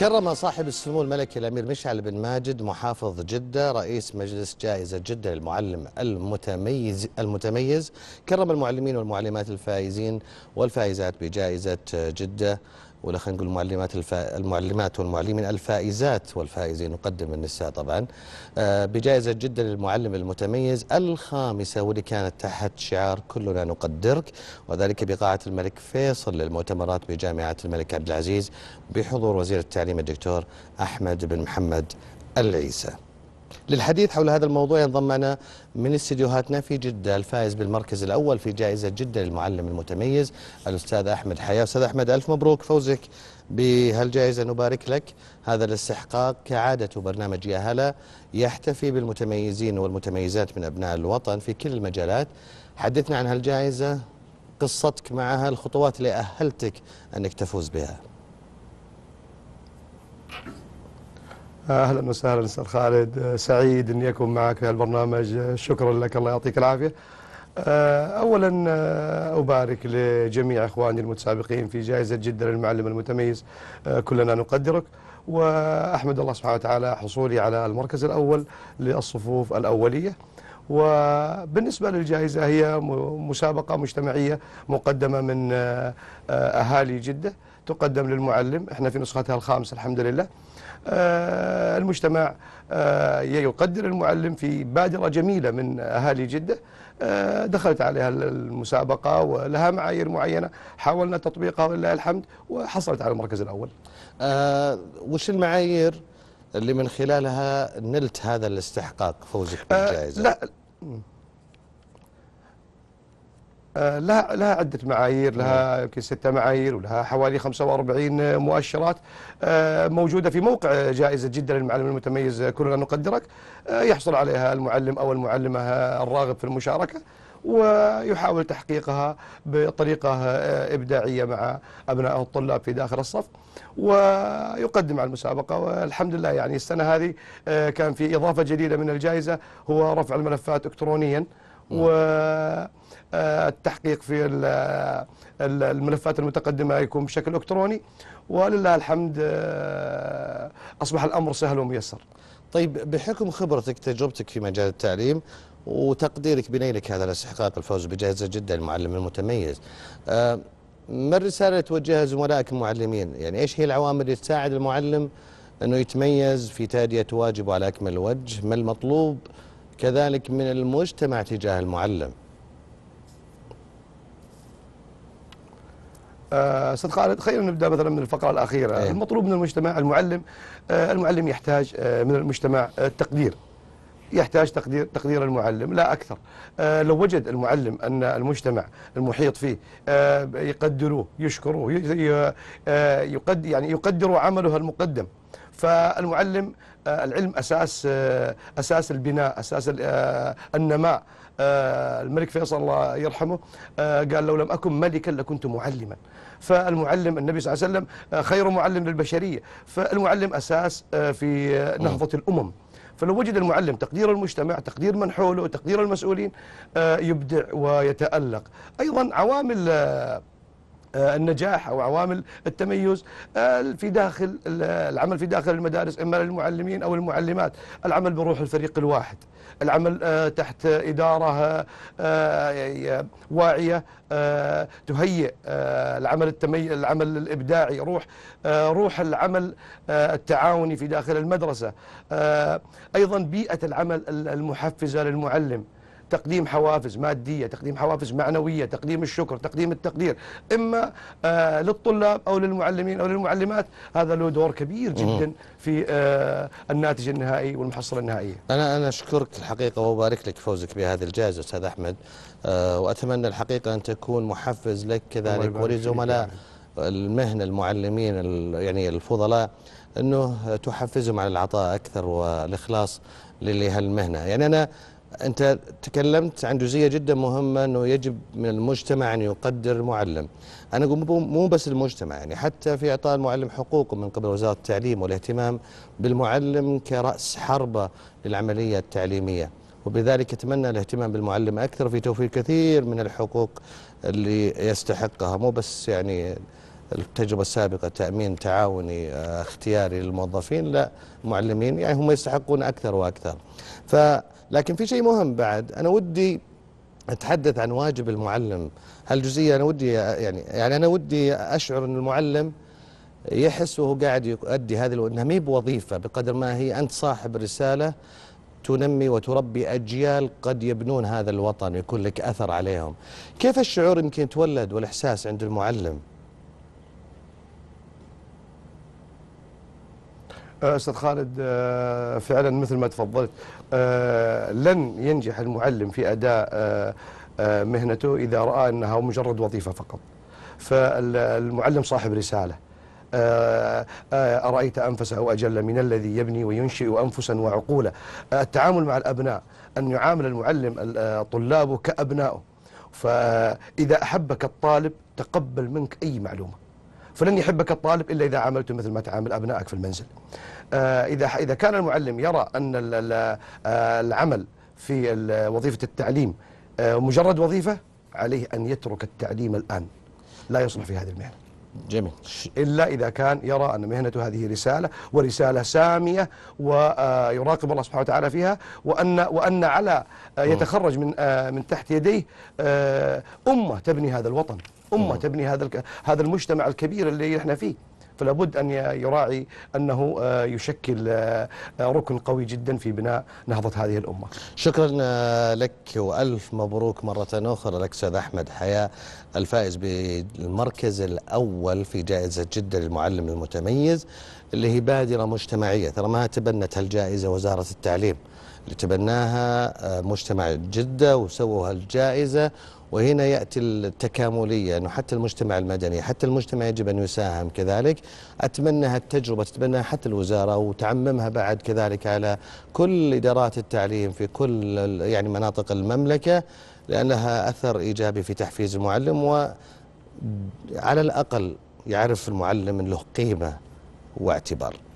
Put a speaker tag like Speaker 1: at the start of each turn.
Speaker 1: كرم صاحب السمو الملكي الامير مشعل بن ماجد محافظ جده رئيس مجلس جائزه جده للمعلم المتميز المتميز كرم المعلمين والمعلمات الفائزين والفائزات بجائزه جده ولا خلينا نقول المعلمات الفا... المعلمات والمعلمين الفائزات والفائزين نقدم النساء طبعا آه، بجائزة جدة للمعلم المتميز الخامسة واللي كانت تحت شعار كلنا نقدرك وذلك بقاعة الملك فيصل للمؤتمرات بجامعة الملك عبد العزيز بحضور وزير التعليم الدكتور أحمد بن محمد العيسى للحديث حول هذا الموضوع ينضم معنا من استديوهاتنا في جدة الفائز بالمركز الأول في جائزة جدة للمعلم المتميز الأستاذ أحمد حياة أستاذ أحمد ألف مبروك فوزك بهالجائزة نبارك لك هذا الاستحقاق كعادة برنامج يا هلا يحتفي بالمتميزين والمتميزات من أبناء الوطن في كل المجالات حدثنا عن هالجائزة قصتك معها الخطوات اللي أهلتك أنك تفوز بها
Speaker 2: اهلا وسهلا استاذ خالد آه، سعيد اني اكون معك في البرنامج آه، شكرا لك الله يعطيك العافيه آه، اولا ابارك لجميع اخواني المتسابقين في جائزه جده للمعلم المتميز كلنا نقدرك واحمد الله سبحانه وتعالى حصولي على المركز الاول للصفوف الاوليه وبالنسبة للجائزة هي مسابقة مجتمعية مقدمة من أهالي جدة تقدم للمعلم احنا في نسختها الخامسة الحمد لله آه، المجتمع آه، يقدر المعلم في بادرة جميلة من أهالي جدة آه، دخلت عليها المسابقة ولها معايير معينة حاولنا تطبيقها ولله الحمد وحصلت على المركز الأول وش المعايير اللي من خلالها نلت هذا الاستحقاق فوزك بالجائزة لا آه، لها لها عدة معايير لها نعم. يمكن ستة معايير ولها حوالي 45 مؤشرات آه، موجودة في موقع جائزة جدا للمعلم المتميز كلنا نقدرك آه، يحصل عليها المعلم أو المعلمة الراغب في المشاركة ويحاول تحقيقها بطريقة إبداعية مع أبنائه الطلاب في داخل الصف ويقدم على المسابقة والحمد لله يعني السنة هذه كان في إضافة جديدة من الجائزة هو رفع الملفات إلكترونيا والتحقيق آه، في آه، الملفات المتقدمة يكون بشكل إلكتروني ولله الحمد آه، أصبح الأمر سهل وميسر طيب بحكم خبرتك تجربتك في مجال التعليم وتقديرك
Speaker 1: بنيلك هذا الاستحقاق الفوز بجائزة جدا المعلم المتميز ما الرسالة اللي توجهها زملائك المعلمين يعني إيش هي العوامل اللي تساعد المعلم أنه يتميز في تادية واجبه على أكمل وجه ما المطلوب كذلك من المجتمع تجاه
Speaker 2: المعلم آه، استاذ خالد خلينا نبدا مثلا من الفقره الاخيره أيه. المطلوب من المجتمع المعلم آه، المعلم يحتاج آه، من المجتمع التقدير يحتاج تقدير تقدير المعلم لا اكثر لو وجد المعلم ان المجتمع المحيط فيه يقدروه يشكروه يقد يعني يقدروا عمله المقدم فالمعلم آه، العلم اساس آه، اساس البناء اساس آه، النماء الملك فيصل الله يرحمه قال لو لم اكن ملكا لكنت معلما فالمعلم النبي صلى الله عليه وسلم خير معلم للبشريه فالمعلم اساس في نهضه الامم فلو وجد المعلم تقدير المجتمع تقدير من حوله تقدير المسؤولين يبدع ويتألق أيضا عوامل آه، النجاح أو عوامل التميز آه، في داخل العمل في داخل المدارس إما للمعلمين أو المعلمات العمل بروح الفريق الواحد العمل آه، تحت إدارة واعية تهيئ العمل التمي... العمل الإبداعي روح روح العمل التعاوني في داخل المدرسة أيضا بيئة العمل المحفزة للمعلم تقديم حوافز ماديه، تقديم حوافز معنويه، تقديم الشكر، تقديم التقدير، اما آه للطلاب او للمعلمين او للمعلمات، هذا له دور كبير جدا في آه الناتج النهائي والمحصله النهائيه.
Speaker 1: انا انا اشكرك الحقيقه وابارك لك فوزك بهذه الجائزه استاذ احمد، آه واتمنى الحقيقه ان تكون محفز لك كذلك ولزملاء يعني. المهنه المعلمين يعني الفضلاء انه تحفزهم على العطاء اكثر والاخلاص لهالمهنه، يعني انا أنت تكلمت عن جزئية جدا مهمة أنه يجب من المجتمع أن يقدر المعلم أنا أقول مو بس المجتمع يعني حتى في إعطاء المعلم حقوقه من قبل وزارة التعليم والاهتمام بالمعلم كرأس حربة للعملية التعليمية وبذلك أتمنى الاهتمام بالمعلم أكثر في توفير كثير من الحقوق اللي يستحقها مو بس يعني التجربة السابقة تأمين تعاوني آه، اختياري للموظفين لا معلمين يعني هم يستحقون أكثر وأكثر ف لكن في شيء مهم بعد أنا ودي أتحدث عن واجب المعلم هالجزئية أنا ودي يعني يعني أنا ودي أشعر أن المعلم يحس وهو قاعد يؤدي هذه انها ما بوظيفه بقدر ما هي انت صاحب رساله تنمي وتربي اجيال قد يبنون هذا الوطن ويكون لك اثر عليهم. كيف الشعور يمكن يتولد والاحساس عند المعلم؟
Speaker 2: آه، استاذ خالد آه، فعلا مثل ما تفضلت آه، لن ينجح المعلم في اداء مهنته اذا راى انها مجرد وظيفه فقط فالمعلم صاحب رساله أرأيت أنفس أو أجل من الذي يبني وينشئ أنفسا وعقولا التعامل مع الأبناء أن يعامل المعلم طلابه كأبنائه فإذا أحبك الطالب تقبل منك أي معلومة فلن يحبك الطالب إلا إذا عاملته مثل ما تعامل أبنائك في المنزل آه، إذا إذا كان المعلم يرى أن آه، العمل في وظيفة التعليم آه، مجرد وظيفة عليه أن يترك التعليم الآن لا يصلح في هذه المهنة جميل إلا إذا كان يرى أن مهنته هذه رسالة ورسالة سامية ويراقب الله سبحانه وتعالى فيها وأن, وأن على يتخرج من, من تحت يديه أمة تبني هذا الوطن امه تبني هذا هذا المجتمع الكبير اللي احنا فيه فلابد ان يراعي انه آه، يشكل آه، آه، ركن قوي جدا في بناء نهضه هذه الامه. شكرا لك والف
Speaker 1: مبروك مره اخرى لك استاذ احمد حياه الفائز بالمركز الاول في جائزه جده للمعلم المتميز اللي هي بادره مجتمعيه ترى ما تبنت هالجائزه وزاره التعليم اللي تبناها مجتمع جده وسووا هالجائزه وهنا يأتي التكاملية أنه حتى المجتمع المدني حتى المجتمع يجب أن يساهم كذلك أتمنى هالتجربة تتبنى حتى الوزارة وتعممها بعد كذلك على كل إدارات التعليم في كل يعني مناطق المملكة لأن لها أثر إيجابي في تحفيز المعلم وعلى الأقل يعرف المعلم له قيمة واعتبار